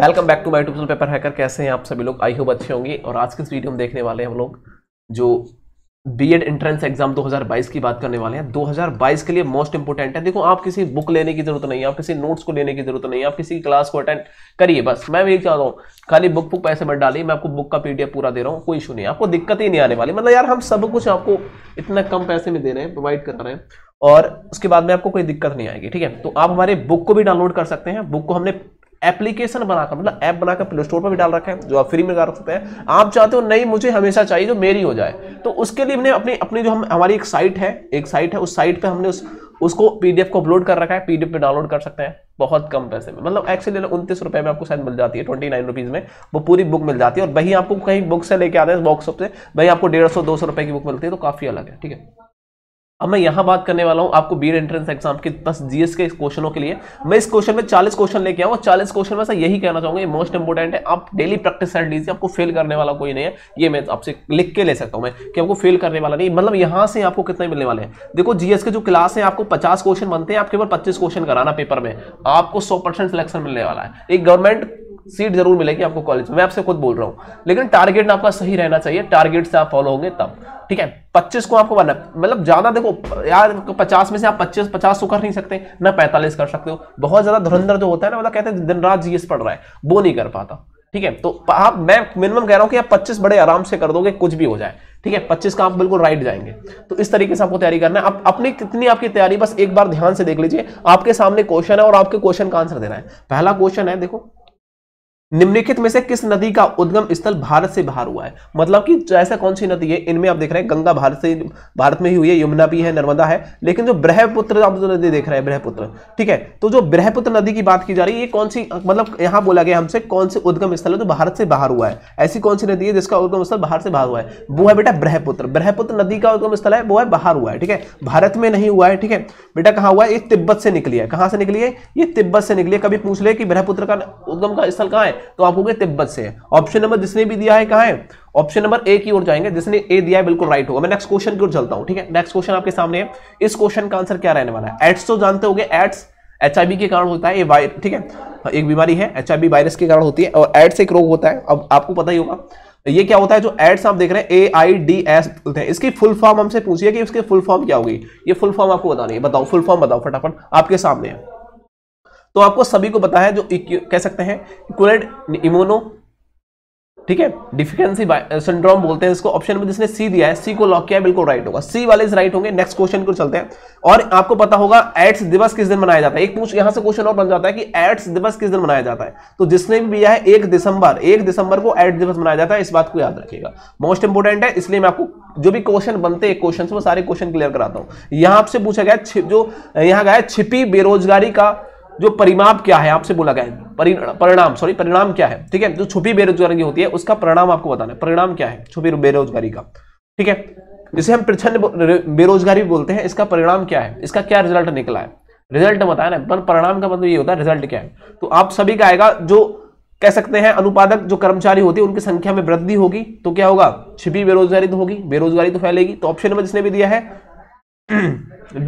welcome back to my tube paper hacker कैसे हैं आप सभी लोग आई होप अच्छे होंगे और आज के इस वीडियो में देखने वाले हैं हम लोग जो बी एड एंट्रेंस एग्जाम 2022 की बात करने वाले हैं 2022 के लिए मोस्ट इंपॉर्टेंट है देखो आप किसी बुक लेने की जरूरत नहीं है आप किसी नोट्स को लेने की जरूरत नहीं है आप किसी क्लास को अटेंड करिए बस मैं यही चाह रहा हूँ खाली बुक बुक पैसे मत डालिए मैं आपको बुक का पीडीएफ पूरा दे रहा हूँ कोई इशू नहीं आपको दिक्कत ही नहीं आने वाली मतलब यार हम सब कुछ आपको इतना कम पैसे में दे रहे हैं प्रोवाइड करा रहे हैं और उसके बाद में आपको कोई दिक्कत नहीं आएगी ठीक है तो आप हमारे बुक को भी डाउनलोड कर सकते हैं बुक को हमने एप्लीकेशन बनाकर मतलब ऐप बनाकर प्ले स्टोर पर भी डाल रखा है जो आप फ्री में डाल सकते हैं आप चाहते हो नहीं मुझे हमेशा चाहिए जो तो मेरी हो जाए तो उसके लिए हमने अपनी अपनी जो हम हमारी एक साइट है एक साइट है उस साइट पर हमने उस उसको पीडीएफ को अपलोड कर रखा है पीडीएफ पे डाउनलोड कर सकते हैं बहुत कम पैसे में मतलब एक्चुअली उनतीस रुपए में आपको शायद मिल जाती है ट्वेंटी नाइन रुपीज में वो पूरी बुक मिल जाती है और वही आपको कहीं बुक से लेके आते हैं बॉक्स से वही आपको डेढ़ सौ दो सौ रुपए की बुक मिलती है तो काफी अलग है ठीक है अब मैं यहां बात करने वाला हूं आपको बीएड एंट्रेंस एग्जाम के बस जीएस के क्वेश्चनों के लिए मैं इस क्वेश्चन में 40 क्वेश्चन लेके आऊँ चालीस क्वेश्चन में यही कहना चाहूंगा मोस्ट इंपॉर्टेंट है आप डेली प्रैक्टिस कर लीजिए आपको फेल करने वाला कोई नहीं है ये मैं आपसे लिख के ले सकता हूँ मैं कि आपको फेल करने वाला नहीं मतलब यहाँ से आपको कितने मिलने वाले हैं देखो जीएस के जो क्लास है आपको पचास क्वेश्चन बनते हैं आपके ऊपर पच्चीस क्वेश्चन कराना पेपर में आपको सौ सिलेक्शन मिलने वाला है एक गवर्नमेंट सीट जरूर मिलेगी आपको कॉलेज में मैं आपसे खुद बोल रहा हूँ लेकिन टारगेट आपका सही रहना चाहिए टारगेट से आप फॉलो होंगे तब ठीक है पच्चीस को आपको बनना मतलब ज्यादा देखो यार पचास में से आप पच्चीस पचास तो कर नहीं सकते ना पैंतालीस कर सकते हो बहुत ज्यादा धुरंधर जो होता है ना मतलब कहते हैं दिन रात जीएस पड़ रहा है वो नहीं कर पाता ठीक है तो आप मैं मिनिमम कह रहा हूँ कि आप पच्चीस बड़े आराम से कर दोगे कुछ भी हो जाए ठीक है पच्चीस का आप बिल्कुल राइट जाएंगे तो इस तरीके से आपको तैयारी करना है आप अपनी कितनी आपकी तैयारी बस एक बार ध्यान से देख लीजिए आपके सामने क्वेश्चन है और आपके क्वेश्चन का आंसर देना है पहला क्वेश्चन है देखो निम्नलिखित में से किस नदी का उद्गम स्थल भारत से बाहर हुआ है मतलब कि जैसा कौन सी नदी है इनमें आप देख रहे हैं गंगा भारत से भारत में ही हुई है यमुना भी है नर्मदा है लेकिन जो ब्रहपुत्र आप जो नदी देख रहे हैं ब्रहपुत्र ठीक है तो जो ब्रहपुत्र नदी की बात की जा रही है ये कौन सी मतलब यहाँ बोला गया हमसे कौन से उद्गम स्थल है जो भारत से बाहर हुआ है ऐसी कौन सी नदी है जिसका उद्गम स्थल बाहर से बाहर हुआ है वो है बेटा ब्रहपुत्र ब्रहपुत्र नदी का उद्गम स्थल है वो है बाहर हुआ है ठीक है भारत में नहीं हुआ है ठीक है बेटा कहाँ हुआ है ये तिब्बत से निकली है कहाँ से निकली है ये तिब्बत से निकली है कभी पूछ ले कि ब्रहपुत्र का उद्गम का स्थल कहाँ है तो आप होंगे तिब्बत से ऑप्शन नंबर जिसने भी दिया है कहा है ऑप्शन नंबर ए की ओर जाएंगे जिसने ए दिया है बिल्कुल राइट होगा मैं नेक्स्ट क्वेश्चन की ओर चलता हूं ठीक है नेक्स्ट क्वेश्चन आपके सामने है इस क्वेश्चन का आंसर क्या रहने वाला है एड्स तो जानते हो एड्स एच के कारण होता है ये वायरस ठीक है एक बीमारी है एच वायरस के कारण होती है और एड्स एक रोग होता है अब आपको पता ही होगा ये क्या होता है जो एड्स आप देख रहे हैं ए आई डी एस बोलते हैं इसकी फुल फॉर्म हमसे पूछिए कि इसके फुल फॉर्म क्या होगी ये फुल फॉर्म आपको बतानी है बताओ फुल फॉर्म बताओ फटाफट आपके सामने है तो आपको सभी को बताया जो कह सकते हैं इक्वलेट इमोनो ठीक है डिफिकेंसी सिंड्रोम uh, बोलते हैं इसको ऑप्शन में जिसने सी दिया है सी को लॉक किया है बिल्कुल राइट होगा सी वाले इस राइट होंगे नेक्स्ट क्वेश्चन को चलते हैं और आपको पता होगा एड्स दिवस किस दिन मनाया जाता है एक पूछ यहां से क्वेश्चन और बन जाता है कि एड्स दिवस किस दिन मनाया जाता है तो जिसने भी दिया है एक दिसंबर एक दिसंबर को एड्स दिवस मनाया जाता है इस बात को याद रखेगा मोस्ट इंपोर्टेंट है इसलिए मैं आपको जो भी क्वेश्चन बनते हैं क्वेश्चन में सारे क्वेश्चन क्लियर कराता हूं यहां आपसे पूछा गया जो यहां गया छिपी बेरोजगारी का जो परिमाप क्या है आपसे बोला गया है परिणाम सॉरी परिणाम क्या है ठीक है जो छुपी बेरोजगारी होती है उसका परिणाम आपको बताना है परिणाम क्या है छुपी बेरोजगारी का ठीक है जिसे हम प्रचंड बेरोजगारी बोलते हैं इसका परिणाम क्या है इसका क्या रिजल्ट निकला है रिजल्ट बताया ना पर परिणाम का मतलब ये होता है रिजल्ट क्या है तो आप सभी का आएगा जो कह सकते हैं अनुपादक जो कर्मचारी होते हैं उनकी संख्या में वृद्धि होगी तो क्या होगा छिपी बेरोजगारी तो होगी बेरोजगारी तो फैलेगी तो ऑप्शन नंबर जिसने भी दिया है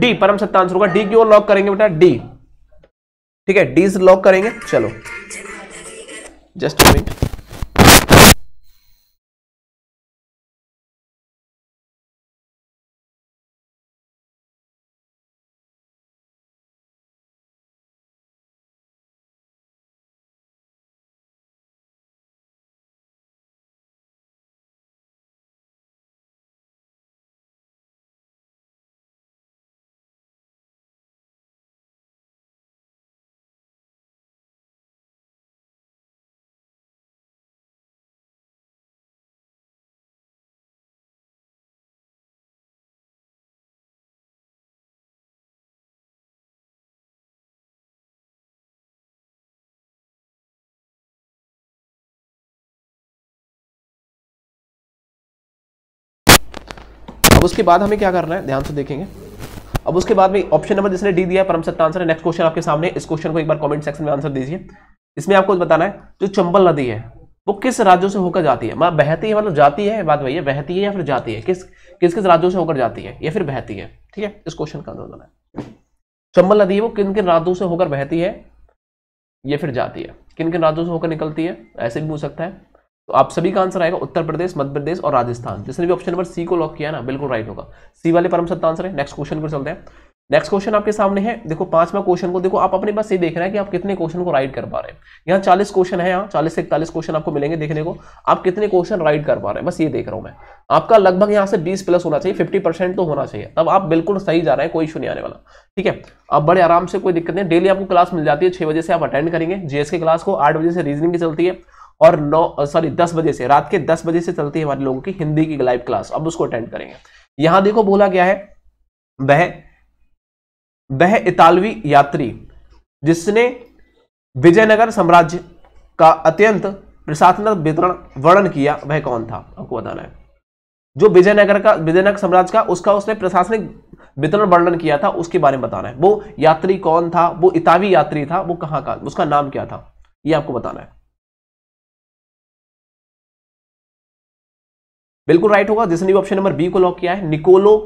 डी परम सत्ता आंसर होगा डी की ओर लॉक करेंगे बेटा डी ठीक है डीज लॉक करेंगे चलो जस्ट मिनट उसके बाद हमें क्या करना है ध्यान से देखेंगे अब उसके बाद में ऑप्शन नंबर जिसने डी दिया परम सत्ता आंसर है नेक्स्ट क्वेश्चन आपके सामने इस क्वेश्चन को एक बार कमेंट सेक्शन में आंसर दीजिए इसमें आपको बताना है जो चंबल नदी है वो किस राज्यों से होकर जाती है मतलब बहती है मतलब जाती है बात भैया बहती है या फिर जाती है किस किस किस राज्यों से होकर जाती है या फिर बहती है ठीक है इस क्वेश्चन का आंसर बताना है चंबल नदी वो किन किन राज्यों से होकर बहती है या फिर जाती है किन किन राज्यों से होकर निकलती है ऐसे भी पूछ सकता है तो आप सभी का आंसर आएगा उत्तर प्रदेश मध्य प्रदेश और राजस्थान जिसने भी ऑप्शन नंबर सी को लॉक किया ना बिल्कुल राइट होगा सी वाले परम सत्ता आंसर है नेक्स्ट क्वेश्चन पर चलते हैं नेक्स्ट क्वेश्चन आपके सामने है देखो पांचवा क्वेश्चन को देखो आप अपने पास ये देख रहे हैं कि आप कितने क्वेश्चन को राइट कर पा रहे हैं यहाँ चालीस क्वेश्चन है यहाँ चालीस से इकतालीस क्वेश्चन आपको मिलेंगे देखने को आप कितने क्वेश्चन राइट कर पा रहे हैं बस ये देख रहा हूँ मैं आपका लगभग यहाँ से बीस प्लस होना चाहिए फिफ्टी परसेंट तो होना चाहिए तब आप बिल्कुल सही जा रहे हैं कोई इशू नहीं आने वाला ठीक है आप बड़े आराम से कोई दिक्कत नहीं डेली आपको क्लास मिल जाती है छह बजे से आप अटेंड करेंगे जीएस क्लास को आठ बजे से रीजनिंग की चलती है और नौ सॉरी दस बजे से रात के दस बजे से चलती है हमारे लोगों की हिंदी की लाइव क्लास अब उसको अटेंड करेंगे यहां देखो बोला गया है वह वह इतालवी यात्री जिसने विजयनगर साम्राज्य का अत्यंत प्रशासनिक वितरण वर्णन किया वह कौन था आपको बताना है जो विजयनगर का विजयनगर साम्राज्य का उसका उसने प्रशासनिक वितरण वर्णन किया था उसके बारे में बताना है वो यात्री कौन था वो इतावी यात्री था वो कहाँ का उसका नाम क्या था ये आपको बताना है बिल्कुल राइट होगा जिसने भी ऑप्शन नंबर बी को लॉक किया है निकोलो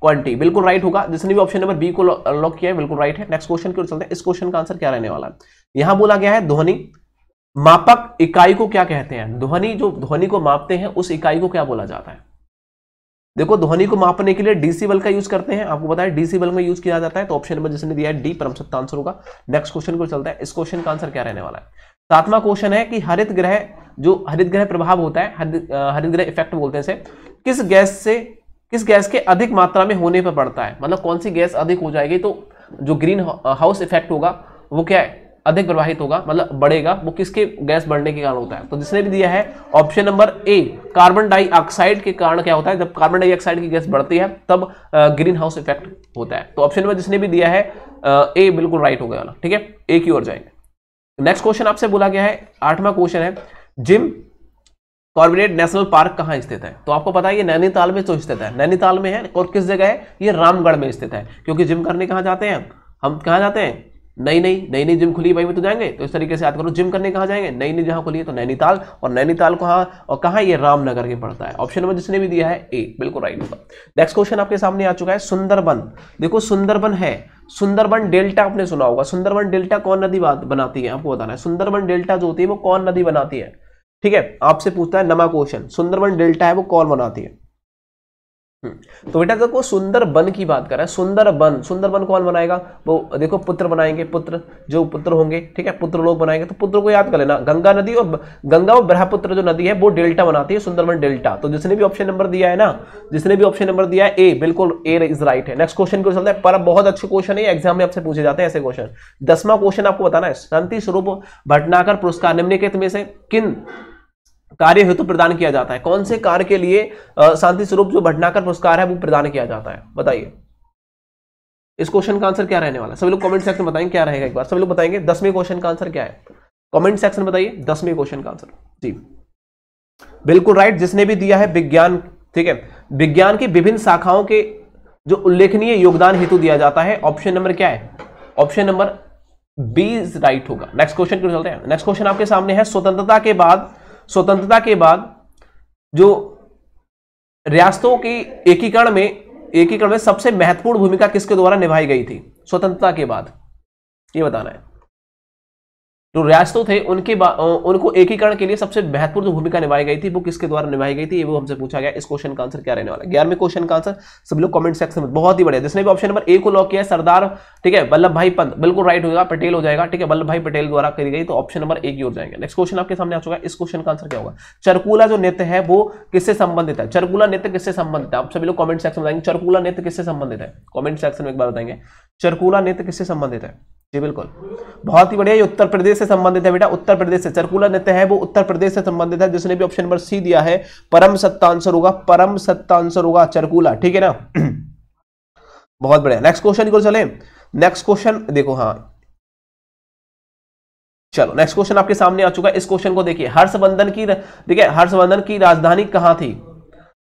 क्वांटी बिल्कुल राइट होगा जिसने भी ऑप्शन नंबर बी को लॉक किया है बिल्कुल राइट है नेक्स्ट क्वेश्चन की ओर चलते हैं इस क्वेश्चन का आंसर क्या रहने वाला है यहां बोला गया है ध्वनि मापक इकाई को क्या कहते हैं ध्वनि जो ध्वनि को मापते हैं उस इकाई को क्या बोला जाता है देखो ध्वनि को मापने के लिए डीसी बल का यूज करते हैं आपको बताया डीसी बल में यूज किया जाता है तो ऑप्शन नंबर जिसने दिया है डी परम सत्ता आंसर होगा नेक्स्ट क्वेश्चन को चलता है इस क्वेश्चन का आंसर क्या रहने वाला है सातवां क्वेश्चन है कि हरित ग्रह जो हरित ग्रह प्रभाव होता है हरित ग्रह इफेक्ट बोलते हैं इसे किस गैस से किस गैस के अधिक मात्रा में होने पर पड़ता है मतलब कौन सी गैस अधिक हो जाएगी तो जो ग्रीन हाउस इफेक्ट होगा वो क्या है अधिक प्रभावित होगा मतलब बढ़ेगा वो किसके गैस बढ़ने के कारण होता है तो जिसने भी दिया है option number A carbon dioxide के कारण क्या होता है जब कार्बन डाइऑक्साइड की गैस बढ़ती है तब ग्रीन हाउस इफेक्ट होता है तो ऑप्शन नंबर जिसने भी दिया है ए बिल्कुल राइट हो गया ठीक है ए की ओर जाएंगे नेक्स्ट क्वेश्चन आपसे बोला गया है आठवां क्वेश्चन है जिम कॉर्बिनेट नेशनल पार्क कहाँ स्थित है तो आपको पता है ये नैनीताल में तो स्थित है नैनीताल में है और किस जगह है ये रामगढ़ में स्थित है क्योंकि जिम करने कहाँ जाते हैं हम कहाँ जाते हैं नई नई नई नई जिम खुली भाई में तो जाएंगे तो इस तरीके से याद करो जिम करने कहाँ जाएंगे नई नई जहाँ खुली है तो नैनीताल और नैनीताल कहाँ और कहाँ ये रामनगर के पड़ता है ऑप्शन नंबर जिसने भी दिया है ए बिल्कुल राइट होगा नेक्स्ट क्वेश्चन आपके सामने आ चुका है सुंदरबन देखो सुंदरबन है सुंदरबन डेल्टा आपने सुना होगा सुंदरबन डेल्टा कौन नदी बनाती है आपको बताना है सुंदरबन डेल्टा जो होती है वो कौन नदी बनाती है ठीक है आपसे पूछता है नमा क्वेश्चन सुंदरबन डेल्टा है वो कौन बनाती है हम्म, तो बेटा देखो सुंदरबन की बात कर रहा है सुंदरबन सुंदरबन कौन बनाएगा वो देखो पुत्र बनाएंगे पुत्र जो पुत्र होंगे ठीक है पुत्र लोग बनाएंगे तो पुत्र को याद कर लेना गंगा नदी और गंगा और ब्रह्मपुत्र जो नदी है वो डेल्टा बनाती है सुंदरबन डेल्टा तो जिसने भी ऑप्शन नंबर दिया है ना जिसने भी ऑप्शन नंबर दिया है ए बिल्कुल ए इज राइट है नेक्स्ट क्वेश्चन क्यों चलता है पर बहुत अच्छे क्वेश्चन है एग्जाम में आपसे पूछे जाते हैं ऐसे क्वेश्चन दसवा क्वेश्चन आपको बताना है शांति स्वरूप भटनाकर पुरस्कार निम्नलिखित में से किन कार्य हेतु प्रदान किया जाता है कौन से कार्य के लिए शांति स्वरूप जो भटनाकर पुरस्कार है वो प्रदान किया जाता है बताइए इस क्वेश्चन का आंसर क्या रहने वाला सभी लोग कमेंट सेक्शन में बताएंगे क्या रहेगा एक बार सभी लोग बताएंगे दसवें क्वेश्चन का आंसर क्या है कमेंट सेक्शन में बताइए दसवें क्वेश्चन का आंसर जी बिल्कुल राइट जिसने भी दिया है विज्ञान ठीक है विज्ञान की विभिन्न शाखाओं के जो उल्लेखनीय योगदान हेतु दिया जाता है ऑप्शन नंबर क्या है ऑप्शन नंबर बी राइट होगा नेक्स्ट क्वेश्चन क्यों चलते हैं नेक्स्ट क्वेश्चन आपके सामने है स्वतंत्रता के बाद स्वतंत्रता के बाद जो रियासतों की एकीकरण में एकीकरण में सबसे महत्वपूर्ण भूमिका किसके द्वारा निभाई गई थी स्वतंत्रता के बाद ये बताना है जो रियासतों थे उनके उनको एकीकरण के लिए सबसे महत्वपूर्ण जो भूमिका निभाई गई थी वो किसके द्वारा निभाई गई थी ये वो हमसे पूछा गया इस क्वेश्चन का आंसर क्या रहने वाला है ग्यारहवें क्वेश्चन का आंसर सभी लोग कमेंट सेक्शन में बहुत ही बढ़िया जिसने भी ऑप्शन नंबर ए को लॉक किया सरदार ठीक है वल्लभ भाई पंत बिल्कुल राइट होगा पटेल हो जाएगा ठीक है वल्लभ भाई पटेल द्वारा करी गई तो ऑप्शन नंबर ए ही हो जाएंगे नेक्स्ट क्वेश्चन आपके सामने आ चुका है इस क्वेश्चन का आंसर क्या होगा चरकूला जो नृत्य है वो किससे संबंधित है चरकूला नृत्य किससे संबंधित है आप सभी लोग कॉमेंट सेक्शन में बताएंगे चरकूला नृत्य किससे संबंधित है कॉमेंट सेक्शन में एक बार बताएंगे चरकूला नृत्य किससे संबंधित है जी बिल्कुल बहुत ही बढ़िया ये उत्तर प्रदेश से संबंधित है बेटा उत्तर प्रदेश से चरकुला नेता है वो उत्तर प्रदेश से संबंधित है जिसने भी ऑप्शन नंबर सी दिया है परम सत्ता आंसर होगा परम सत्ता आंसर होगा चरकुला ठीक है ना बहुत बढ़िया नेक्स्ट क्वेश्चन को चले नेक्स्ट क्वेश्चन देखो हाँ चलो नेक्स्ट क्वेश्चन आपके सामने आ चुका है इस क्वेश्चन को देखिए हर्षवर्धन की देखिए हर्षवर्धन की राजधानी कहां थी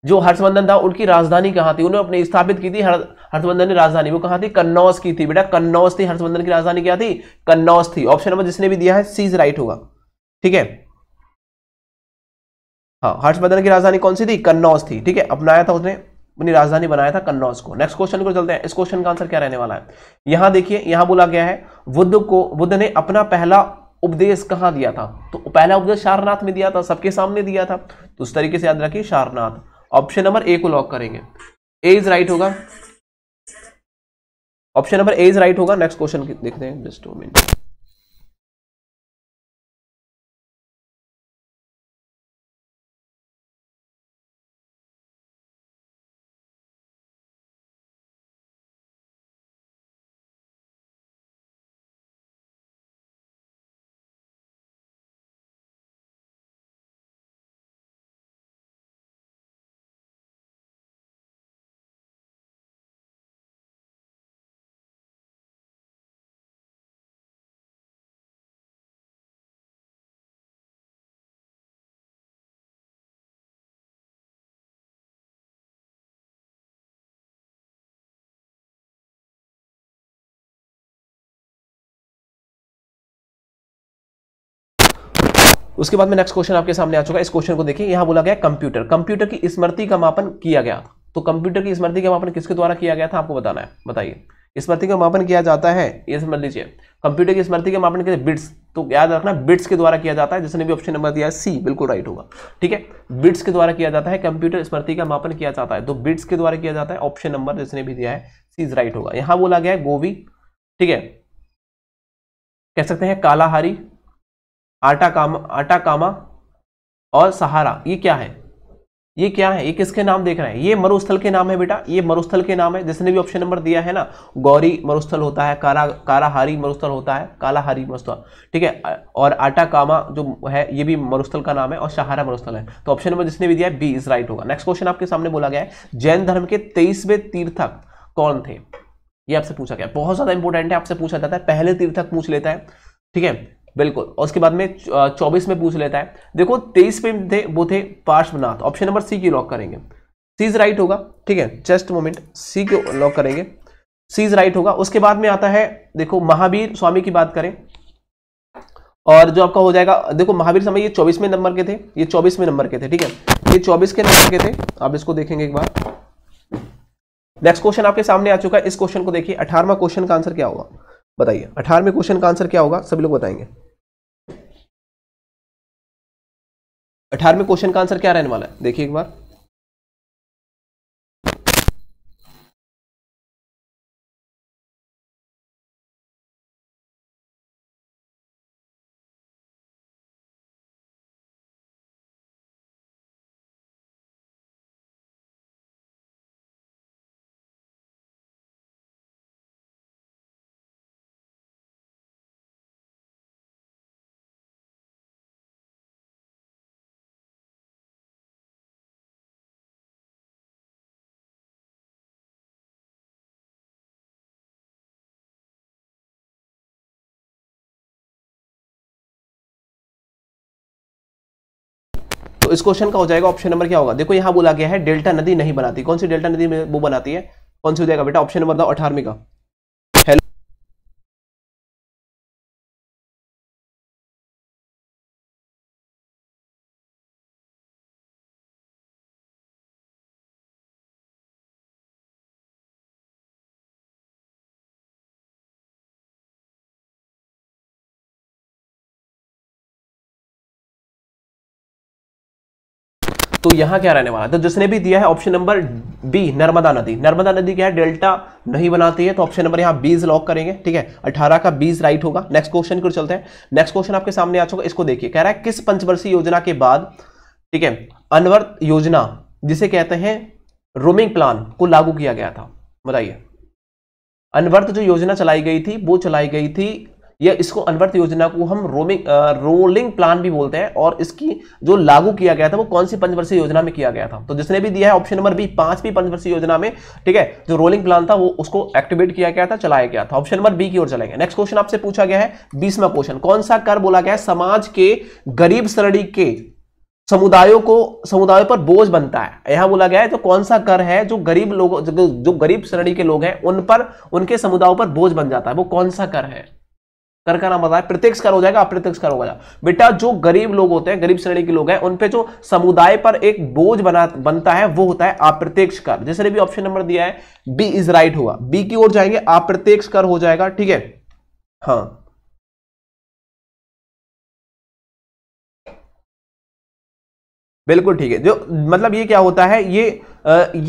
जो हर्षवर्धन था उनकी राजधानी कहाँ थी उन्होंने अपनी स्थापित की थी हर्षवर्धन की राजधानी वो कहाँ थी कन्नौज की थी बेटा कन्नौज थी हर्षवर्धन की राजधानी क्या थी कन्नौज थी ऑप्शन नंबर जिसने भी दिया है सीज राइट होगा ठीक है हाँ हर्षवर्धन की राजधानी कौन सी थी कन्नौज थी ठीक है अपनाया था उसने अपनी राजधानी बनाया था कन्नौज को नेक्स्ट क्वेश्चन को चलते हैं इस क्वेश्चन का आंसर क्या रहने वाला है यहां देखिए यहां बोला गया है बुद्ध को बुद्ध ने अपना पहला उपदेश कहां दिया था तो पहला उपदेश सारनाथ में दिया था सबके सामने दिया था तो उस तरीके से याद रखिए सारनाथ ऑप्शन नंबर ए को लॉक करेंगे ए इज राइट होगा option number A is right होगा नेक्स्ट क्वेश्चन देखते हैं जस्ट टू मिनट उसके बाद में नेक्स्ट क्वेश्चन आपके सामने आ चुका है इस क्वेश्चन को देखिए यहां बोला गया कंप्यूटर कंप्यूटर की स्मृति का मापन किया गया तो कंप्यूटर की स्मृति का मापन किसके द्वारा किया गया था आपको बताना है बताइए स्मृति का मापन किया जाता है ये समझ लीजिए कंप्यूटर की स्मृति के मापन के लिए बिट्स तो याद रखना बिट्स के द्वारा किया जाता है जिसने भी ऑप्शन नंबर दिया सी बिल्कुल राइट होगा ठीक है बिट्स के द्वारा किया जाता है कंप्यूटर स्मृति का मापन किया जाता है तो बिट्स के द्वारा किया जाता है ऑप्शन नंबर जिसने भी दिया है सी इज राइट होगा यहां बोला गया गोवी ठीक है कह सकते हैं कालाहारी आटा कामा आटा कामा और सहारा ये क्या है ये क्या है ये किसके नाम देख रहे हैं ये मरुस्थल के नाम है बेटा ये मरुस्थल के नाम है जिसने भी ऑप्शन नंबर दिया है ना गौरी मरुस्थल होता है कारा काराहारी मरुस्थल होता है कालाहारी मरुस्थल ठीक है और आटा कामा जो है ये भी मरुस्थल का नाम है और सहारा मरुस्थल है तो ऑप्शन नंबर जिसने भी दिया है बी इज राइट होगा नेक्स्ट क्वेश्चन आपके सामने बोला गया है जैन धर्म के तेईसवें तीर्थक कौन थे ये आपसे पूछा गया बहुत ज़्यादा इंपॉर्टेंट है आपसे पूछा जाता है पहले तीर्थक पूछ लेता है ठीक है बिल्कुल और उसके बाद में चौबीस में पूछ लेता है देखो तेईस पे थे वो थे पार्श्वनाथ ऑप्शन नंबर सी की लॉक करेंगे सीज राइट होगा ठीक है जस्ट मोमेंट सी को लॉक करेंगे सीज राइट होगा उसके बाद में आता है देखो महावीर स्वामी की बात करें और जो आपका हो जाएगा देखो महावीर स्वामी ये चौबीसवें नंबर के थे ये चौबीसवें नंबर के थे ठीक है ये चौबीस के नंबर के थे आप इसको देखेंगे एक बार नेक्स्ट क्वेश्चन आपके सामने आ चुका है इस क्वेश्चन को देखिए अठारवा क्वेश्चन का आंसर क्या होगा बताइए अठारवे क्वेश्चन का आंसर क्या होगा सभी लोग बताएंगे अठारहवें क्वेश्चन का आंसर क्या रहने वाला है देखिए एक बार तो इस क्वेश्चन का हो जाएगा ऑप्शन नंबर क्या होगा देखो यहां बोला गया है डेल्टा नदी नहीं बनाती कौन सी डेल्टा नदी वो बनाती है कौन सी हो जाएगा बेटा ऑप्शन नंबर था अठारहवीं का तो यहां क्या रहने वाला तो जिसने भी दिया है ऑप्शन नंबर बी नर्मदा नदी नर्मदा नदी क्या है डेल्टा नहीं बनाती है तो ऑप्शन नंबर यहां बीज लॉक करेंगे ठीक है अठारह का बीज राइट होगा नेक्स्ट क्वेश्चन की चलते हैं नेक्स्ट क्वेश्चन आपके सामने आ चुका इसको देखिए कह रहा है किस पंचवर्षीय योजना के बाद ठीक है अनवर्त योजना जिसे कहते हैं रोमिंग प्लान को लागू किया गया था बताइए अनवर्त तो जो योजना चलाई गई थी वो चलाई गई थी या इसको अनवर्थ योजना को हम रोमिंग रोलिंग प्लान भी बोलते हैं और इसकी जो लागू किया गया था वो कौन सी पंचवर्षीय योजना में किया गया था तो जिसने भी दिया है ऑप्शन नंबर बी पांचवी पंचवर्षीय योजना में ठीक है जो रोलिंग प्लान था वो उसको एक्टिवेट किया गया था चलाया गया था ऑप्शन नंबर बी की ओर चलेंगे नेक्स्ट क्वेश्चन आपसे पूछा गया है बीसवा क्वेश्चन कौन सा कर बोला गया है समाज के गरीब श्रेणी के समुदायों को समुदायों पर बोझ बनता है यहां बोला गया है तो कौन सा कर है जो गरीब लोगों जो, जो गरीब श्रेणी के लोग हैं उन पर उनके समुदायों पर बोझ बन जाता है वो कौन सा कर है कर का नाम बताया प्रत्यक्ष कर हो जाएगा अप्रत्यक्ष कर हो जाएगा बेटा जो गरीब लोग होते हैं गरीब श्रेणी के लोग हैं उनपे जो समुदाय पर एक बोझ बना बनता है वो होता है अप्रत्यक्ष कर जैसे भी ऑप्शन नंबर दिया है बी इज राइट हुआ बी की ओर जाएंगे अप्रत्यक्ष कर हो जाएगा ठीक है हाँ बिल्कुल ठीक है जो मतलब ये क्या होता है ये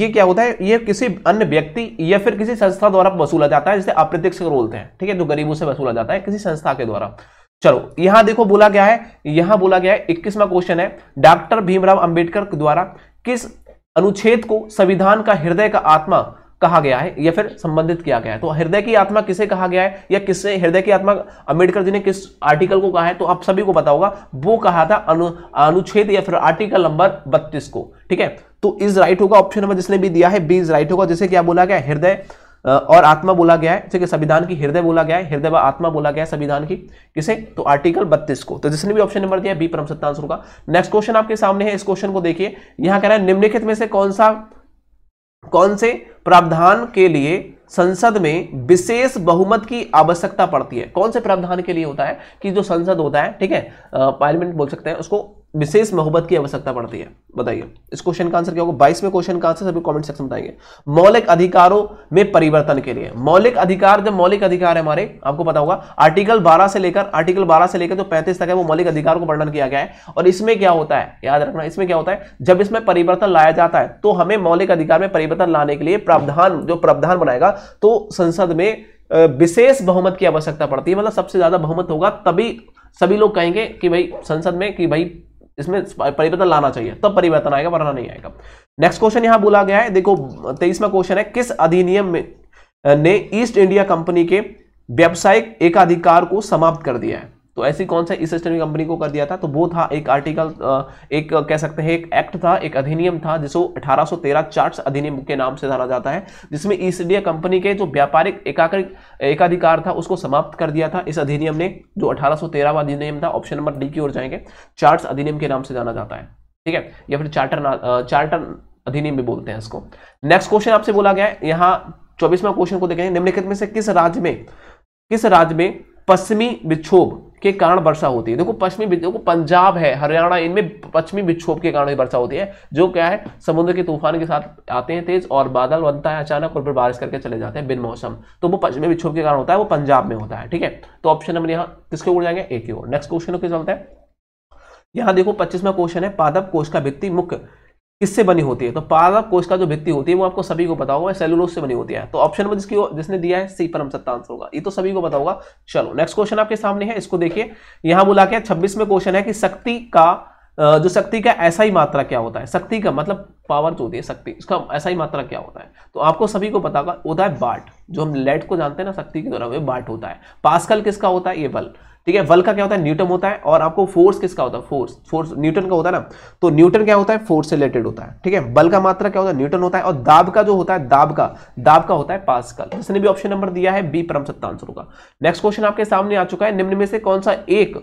ये क्या होता है ये किसी अन्य व्यक्ति या फिर किसी संस्था द्वारा वसूला जाता है जिसे अप्रत्यक्ष कर बोलते हैं ठीक है जो गरीबों से वसूला जाता है किसी संस्था के द्वारा चलो यहां देखो बोला क्या है यहां बोला गया है इक्कीसवा क्वेश्चन है डॉक्टर भीमराव अंबेडकर द्वारा किस अनुच्छेद को संविधान का हृदय का आत्मा कहा गया है या फिर संबंधित किया गया है तो हृदय की आत्मा किसे कहा गया है या किससे हृदय की आत्मा अंबेडकर जी ने किस आर्टिकल को कहा है तो आप सभी को पता होगा वो कहा था अनु अनुच्छेद या फिर आर्टिकल नंबर 32 को ठीक है तो इज राइट होगा ऑप्शन नंबर जिसने भी दिया है बी इज राइट होगा जिसे क्या बोला गया हृदय और आत्मा बोला गया है ठीक है संविधान की हृदय बोला गया है हृदय व आत्मा बोला गया है संविधान की किसे तो आर्टिकल 32 को तो जिसने भी ऑप्शन नंबर दिया बी परम सत्ता आंसर होगा नेक्स्ट क्वेश्चन आपके सामने है इस क्वेश्चन को देखिए यहां कह रहा है निम्नलिखित में से कौन सा कौन से प्रावधान के लिए संसद में विशेष बहुमत की आवश्यकता पड़ती है कौन से प्रावधान के लिए होता है कि जो संसद होता है ठीक है पार्लियामेंट बोल सकते हैं उसको विशेष मोहब्बत की आवश्यकता पड़ती है बताइए इस क्वेश्चन का आंसर क्या होगा बाईसवें क्वेश्चन का आंसर सभी कमेंट सेक्शन बताएंगे मौलिक अधिकारों में परिवर्तन के लिए मौलिक अधिकार जब मौलिक अधिकार है हमारे आपको पता होगा आर्टिकल 12 से लेकर आर्टिकल 12 से लेकर जो तो 35 तक है वो मौलिक अधिकार को वर्णन किया गया है और इसमें क्या होता है याद रखना इसमें क्या होता है जब इसमें परिवर्तन लाया जाता है तो हमें मौलिक अधिकार में परिवर्तन लाने के लिए प्रावधान जो प्रावधान बनाएगा तो संसद में विशेष बहुमत की आवश्यकता पड़ती है मतलब सबसे ज्यादा बहुमत होगा तभी सभी लोग कहेंगे कि भाई संसद में कि भाई इसमें परिवर्तन लाना चाहिए तब परिवर्तन आएगा वरना नहीं आएगा नेक्स्ट क्वेश्चन यहां बोला गया है देखो तेईसवा क्वेश्चन है किस अधिनियम में ने ईस्ट इंडिया कंपनी के व्यावसायिक एकाधिकार को समाप्त कर दिया है तो ऐसी कौन सा इस सिस्टम कंपनी को कर दिया था तो वो था एक आर्टिकल एक कह सकते हैं एक एक्ट था एक अधिनियम था जिसको 1813 चार्ट्स अधिनियम के नाम से जाना जाता है जिसमें ईस्ट इंडिया कंपनी के जो व्यापारिक एकाधिक एकाधिकार था उसको समाप्त कर दिया था इस अधिनियम ने जो अठारह अधिनियम था ऑप्शन नंबर डी की ओर जाएंगे चार्ट्स अधिनियम के नाम से जाना जाता है ठीक है या फिर चार्टर चार्टर अधिनियम भी बोलते हैं इसको नेक्स्ट क्वेश्चन आपसे बोला गया है यहाँ चौबीसवा क्वेश्चन को देखेंगे निम्नलिखित में से किस राज्य में किस राज्य में पश्चिमी विक्षोभ के कारण वर्षा होती है देखो पश्चिमी देखो पंजाब है हरियाणा इनमें पश्चिमी विक्षोभ के कारण वर्षा होती है जो क्या है समुद्र के तूफान के साथ आते हैं तेज और बादल बनता है अचानक और फिर बारिश करके चले जाते हैं बिन मौसम तो वो पश्चिमी विक्षोभ के कारण होता है वो पंजाब में होता है ठीक है तो ऑप्शन नंबर यहाँ किसके ओर जाएंगे एक ही ओर नेक्स्ट क्वेश्चन चलता है यहाँ देखो पच्चीसवा क्वेश्चन है पादप कोश का भित्ति मुख्य किससे बनी होती है तो पादप कोश का जो भित्ति होती है वो आपको सभी को पता होगा सेलुलोज से बनी होती है तो ऑप्शन नंबर जिसकी जिसने दिया है सी परम सत्ता आंसर होगा ये तो सभी को पता होगा चलो नेक्स्ट क्वेश्चन आपके सामने है इसको देखिए यहां बोला क्या छब्बीस में क्वेश्चन है कि शक्ति का जो शक्ति का ऐसा ही मात्रा क्या होता है शक्ति का मतलब पावर जो होती है शक्ति इसका ऐसा ही मात्रा क्या होता है तो आपको सभी को पता होगा होता है बाट जो हम लेट को जानते हैं ना शक्ति के द्वारा वे बाट होता है पास्कल किसका होता है ये बल ठीक है बल का क्या होता है न्यूटन होता है और आपको फोर्स किसका होता है फोर्स फोर्स न्यूटन का होता है ना तो न्यूटन क्या होता है फोर्स से रिलेटेड होता है ठीक है बल का मात्रा क्या होता है न्यूटन होता है और दाब का जो होता है दाब का दाब का होता है पास्कल इसने भी ऑप्शन नंबर दिया है बी परम सत्ता आंसर होगा नेक्स्ट क्वेश्चन आपके सामने आ चुका है निम्न में से कौन सा एक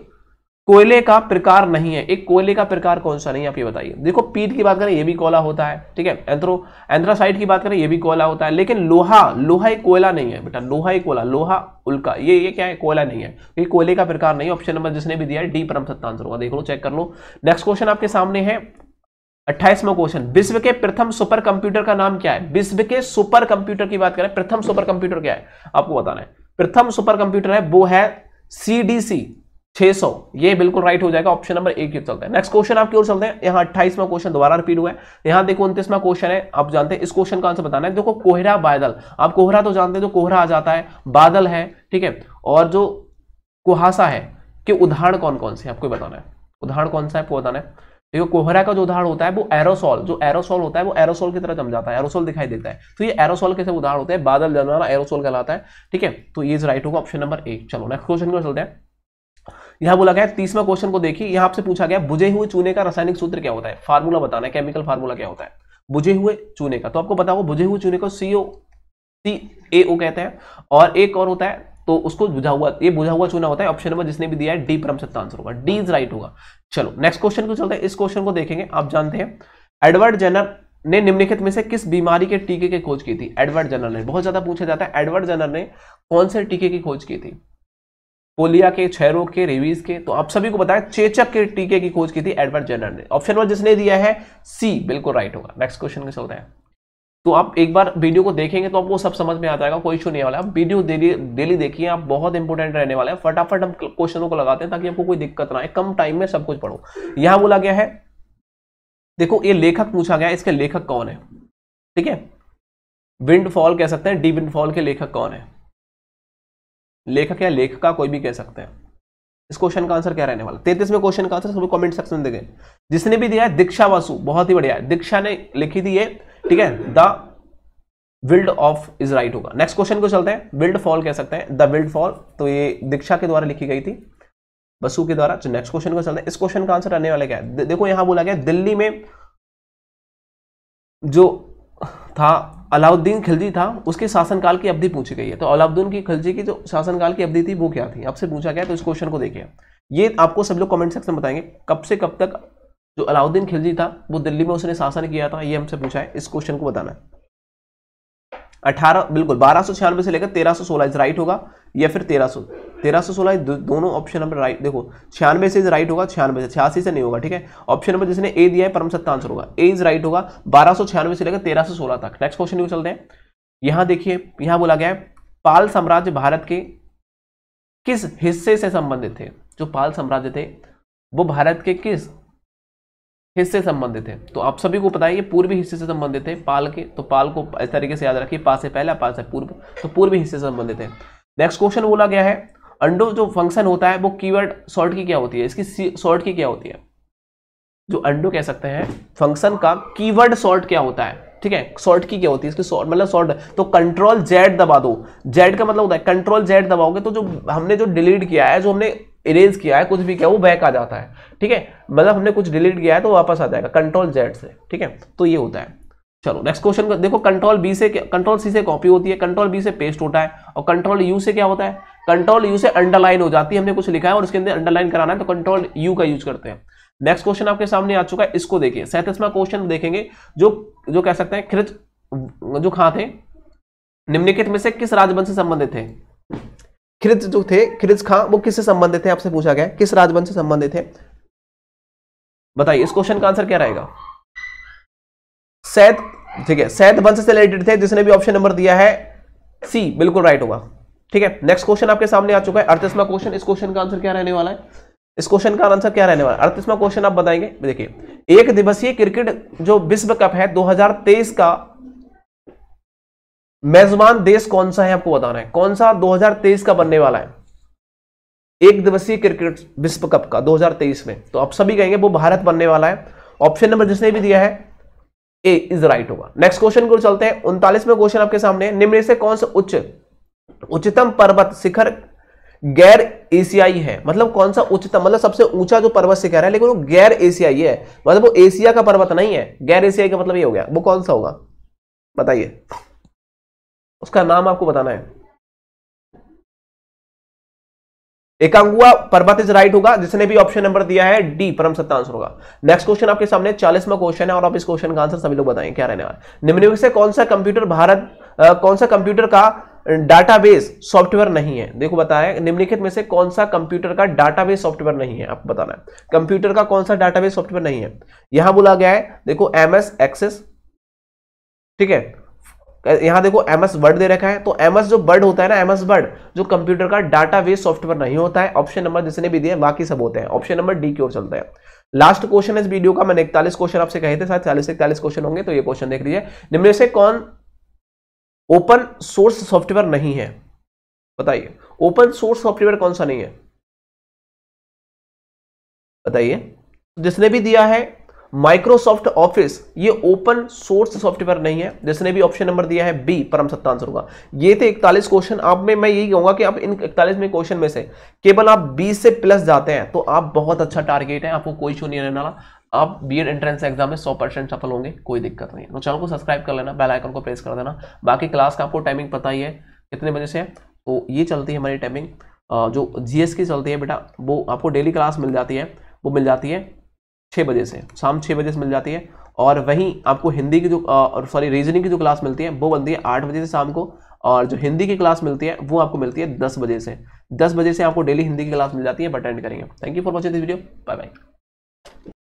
कोयले का प्रकार नहीं है एक कोयले का प्रकार कौन सा नहीं है आप ये बताइए देखो पीट की बात करें ये भी कोयला होता है ठीक है एंथ्रो एंथ्रासाइट की बात करें ये भी कोयला होता है लेकिन लोहा लोहा एक कोयला नहीं है बेटा लोहा एक कोयला लोहा उल्का ये ये क्या है कोयला नहीं है ये कोयले का प्रकार नहीं है ऑप्शन नंबर जिसने भी दिया है डी परम सत्ता आंसर होगा देख लो चेक कर लो नेक्स्ट क्वेश्चन आपके सामने है अट्ठाईसवा क्वेश्चन विश्व के प्रथम सुपर कंप्यूटर का नाम क्या है विश्व के सुपर कंप्यूटर की बात करें प्रथम सुपर कंप्यूटर क्या है आपको बताना है प्रथम सुपर कंप्यूटर है वो है सी 600 ये बिल्कुल राइट हो जाएगा ऑप्शन नंबर एक चलता है नेक्स्ट क्वेश्चन आपकी ओर चलते हैं यहाँ अट्ठाईसवा क्वेश्चन दोबारा रिपीट हुआ है यहाँ देखो उनतीसवा क्वेश्चन है आप जानते हैं इस क्वेश्चन का आंसर बताना है देखो कोहरा बादल आप कोहरा तो जानते हैं जो तो कोहरा आ जाता है बादल है ठीक है और जो कुहासा है कि उदाहरण कौन कौन से आपको बताना है उदाहरण कौन सा है आपको बताना है देखो कोहरा का जो उदाहरण होता है वो एरोसोल जो एरोसोल होता है वो एरोसोल की तरह जम जाता है एरोसोल दिखाई देता है तो ये एरोसोल के उदाहरण होते हैं बादल जमाना एरोसोल कहलाता है ठीक है तो ये राइट होगा ऑप्शन नंबर एक चलो नेक्स्ट क्वेश्चन को चलते हैं यहां बोला गया तीसवा क्वेश्चन को देखिए यहां आपसे पूछा गया बुझे हुए चूने का रासायनिक सूत्र क्या होता है फार्मूला बताना है केमिकल फार्मूला क्या होता है बुझे हुए चूने का तो आपको बताओ बुझे हुए चूने को सीओ सी ए ओ कहते हैं और एक और होता है तो उसको बुझा हुआ ये बुझा हुआ चूना होता है ऑप्शन नंबर जिसने भी दिया है डी परम सत्ता आंसर होगा डी इज राइट होगा चलो नेक्स्ट क्वेश्चन को चलते हैं इस क्वेश्चन को देखेंगे आप जानते हैं एडवर्ड जेनर ने निम्नलिखित में से किस बीमारी के टीके की खोज की थी एडवर्ड जनर ने बहुत ज्यादा पूछा जाता है एडवर्ड जनर ने कौन से टीके की खोज की थी पोलिया के रोग के रेवीज के तो आप सभी को बताया चेचक के टीके की खोज की थी एडवर्ड जेनर ने ऑप्शन नंबर जिसने दिया है सी बिल्कुल राइट होगा नेक्स्ट क्वेश्चन कैसे होता है तो आप एक बार वीडियो को देखेंगे तो आपको सब समझ में आ जाएगा कोई इशू नहीं वाला आप वीडियो डेली डेली देखिए आप बहुत इंपॉर्टेंट रहने वाला है फटाफट हम क्वेश्चनों को लगाते हैं ताकि आपको कोई दिक्कत ना आए कम टाइम में सब कुछ पढ़ो यहां बोला गया है देखो ये लेखक पूछा गया इसके लेखक कौन है ठीक है विंडफॉल कह सकते हैं डी विंडफॉल के लेखक कौन है लेखक या लेखका कोई भी कह सकते हैं इस क्वेश्चन का आंसर क्या रहने वाला तैतीस में क्वेश्चन का आंसर कॉमेंट सेक्शन में देंगे जिसने भी दिया है दीक्षा वासु बहुत ही बढ़िया है दीक्षा ने लिखी थी ये ठीक है the wild of is right होगा नेक्स्ट क्वेश्चन को चलते हैं विल्ड फॉल कह सकते हैं द विल्ड फॉल तो ये दीक्षा के द्वारा लिखी गई थी बसु के द्वारा नेक्स्ट तो क्वेश्चन को चलते हैं इस क्वेश्चन का आंसर रहने वाला क्या है देखो यहां बोला गया दिल्ली में जो था अलाउद्दीन खिलजी था उसके शासनकाल की अवधि पूछी गई है तो अलाउद्दीन की खिलजी की जो शासनकाल की अवधि थी वो क्या थी आपसे पूछा गया तो इस क्वेश्चन को देखिए ये आपको सब लोग कमेंट सेक्शन में बताएंगे कब से कब तक जो अलाउद्दीन खिलजी था वो दिल्ली में उसने शासन किया था ये हमसे पूछा है इस क्वेश्चन को बताना है अठारह बिल्कुल बारह सौ छियानवे से लेकर तेरह सौ सोलह इज राइट होगा या फिर तेरह सौ तेरह सौ सोलह दोनों ऑप्शन नंबर राइट देखो छियानवे से इज राइट होगा छियानवे से छियासी से नहीं होगा ठीक है ऑप्शन नंबर जिसने ए दिया है परम सत्ता आंसर होगा ए इज राइट होगा बारह सौ छियानवे से लेकर तेरह सौ सोलह तक नेक्स्ट क्वेश्चन को चलते हैं यहां देखिए यहां बोला गया है पाल साम्राज्य भारत के किस हिस्से से संबंधित थे जो पाल साम्राज्य थे वो भारत के किस हिस्से संबंधित है तो आप सभी को पता है ये पूर्वी हिस्से से संबंधित है पाल के तो पाल को इस तरीके से याद रखिए पास से पहला पास है पूर्व तो पूर्वी हिस्से से संबंधित है नेक्स्ट क्वेश्चन बोला गया है अंडो जो फंक्शन होता है वो कीवर्ड शॉर्ट की क्या होती है इसकी शॉर्ट की क्या होती है जो अंडो कह सकते हैं फंक्शन का कीवर्ड शॉर्ट क्या होता है ठीक है शॉर्ट की क्या होती है इसकी मतलब शॉर्ट तो कंट्रोल जेड दबा दो जेड का मतलब होता है कंट्रोल जेड दबाओगे तो जो हमने जो डिलीट किया है जो हमने इरेज किया है कुछ भी किया वो बैक आ जाता है ठीक है मतलब हमने कुछ डिलीट किया है तो वापस आ जाएगा कंट्रोल जेड से ठीक है तो ये होता है चलो नेक्स्ट क्वेश्चन देखो कंट्रोल बी से कंट्रोल सी से कॉपी होती है कंट्रोल बी से पेस्ट होता है और कंट्रोल यू से क्या होता है कंट्रोल यू से अंडरलाइन हो जाती है हमने कुछ लिखा है और उसके अंदर अंडरलाइन कराना है तो कंट्रोल यू का यूज करते हैं नेक्स्ट क्वेश्चन आपके सामने आ चुका है इसको देखिए सैंतीसवा क्वेश्चन देखेंगे जो जो कह सकते हैं खिरच जो खां थे निम्नलिखित में से किस राजवंश से संबंधित है खिरज जो थे खिरज खां वो किससे संबंधित थे आपसे पूछा गया किस राजवंश से संबंधित थे बताइए इस क्वेश्चन का आंसर क्या रहेगा सैद ठीक है सैद वंश से रिलेटेड थे जिसने भी ऑप्शन नंबर दिया है सी बिल्कुल राइट होगा ठीक है नेक्स्ट क्वेश्चन आपके सामने आ चुका है अड़तीसवा क्वेश्चन इस क्वेश्चन का आंसर क्या रहने वाला है इस क्वेश्चन का आंसर क्या रहने वाला है अड़तीसवा क्वेश्चन आप बताएंगे देखिए एक दिवसीय क्रिकेट जो विश्व कप है दो का मेजबान देश कौन सा है आपको बताना है कौन सा 2023 का बनने वाला है एक दिवसीय क्रिकेट विश्व कप का 2023 में तो आप सभी कहेंगे वो भारत बनने वाला है ऑप्शन नंबर जिसने भी दिया है ए इज राइट होगा नेक्स्ट क्वेश्चन को चलते हैं उनतालीसवें क्वेश्चन आपके सामने निम्न से कौन सा उच्च उच्चतम पर्वत शिखर गैर एशियाई है मतलब कौन सा उच्चतम मतलब सबसे ऊंचा जो पर्वत शिखर है लेकिन वो गैर एशियाई है मतलब वो एशिया का पर्वत नहीं है गैर एशियाई का मतलब ये हो गया वो कौन सा होगा बताइए उसका नाम आपको बताना है एकांगुआ पर्वत इज राइट होगा जिसने भी ऑप्शन नंबर दिया है डी परम सत्ता आंसर होगा नेक्स्ट क्वेश्चन आपके सामने चालीसवा क्वेश्चन है और आप इस क्वेश्चन का आंसर सभी लोग बताएं क्या रहने वाला निम्न से कौन सा कंप्यूटर भारत आ, कौन सा कंप्यूटर का डाटाबेस सॉफ्टवेयर नहीं है देखो बताया निम्नलिखित में से कौन सा कंप्यूटर का डाटाबेस सॉफ्टवेयर नहीं है आपको बताना है कंप्यूटर का कौन सा डाटाबेस सॉफ्टवेयर नहीं है यहां बोला गया है देखो एमएस एक्सेस ठीक है यहां देखो एमएस वर्ड दे रखा है तो एमएस जो वर्ड होता है ना एमएस वर्ड जो कंप्यूटर का डाटा बेस सॉफ्टवेयर नहीं होता है ऑप्शन नंबर जिसने भी दिया बाकी सब होते हैं ऑप्शन नंबर डी की ओर चलता है लास्ट क्वेश्चन इस वीडियो का मैंने इकतालीस क्वेश्चन आपसे कहे थे शायद चालीस इकतालीस क्वेश्चन होंगे तो ये क्वेश्चन देख लीजिए निम्न से कौन ओपन सोर्स सॉफ्टवेयर नहीं है बताइए ओपन सोर्स सॉफ्टवेयर कौन सा नहीं है बताइए जिसने भी दिया है माइक्रोसॉफ्ट ऑफिस ये ओपन सोर्स सॉफ्टवेयर नहीं है जिसने भी ऑप्शन नंबर दिया है बी परम सत्ता आंसर होगा ये थे इकतालीस क्वेश्चन आप में मैं यही कहूंगा कि आप इन इकतालीस में क्वेश्चन में से केवल आप बी से प्लस जाते हैं तो आप बहुत अच्छा टारगेट है आपको कोई शो नहीं रहने वाला आप बी एड एंट्रेंस एग्जाम में सौ परसेंट सफल होंगे कोई दिक्कत नहीं तो चैनल को सब्सक्राइब कर लेना बेल आइकन को प्रेस कर देना बाकी क्लास का आपको टाइमिंग पता ही है कितने बजे से है तो ये चलती है हमारी टाइमिंग जो जीएस की चलती है बेटा वो आपको डेली क्लास मिल जाती है वो मिल जाती है छः बजे से शाम छः बजे से मिल जाती है और वहीं आपको हिंदी की जो सॉरी रीजनिंग की जो क्लास मिलती है वो बनती है आठ बजे से शाम को और जो हिंदी की क्लास मिलती है वो आपको मिलती है दस बजे से दस बजे से आपको डेली हिंदी की क्लास मिल जाती है अटेंड करेंगे thank you for watching this video bye bye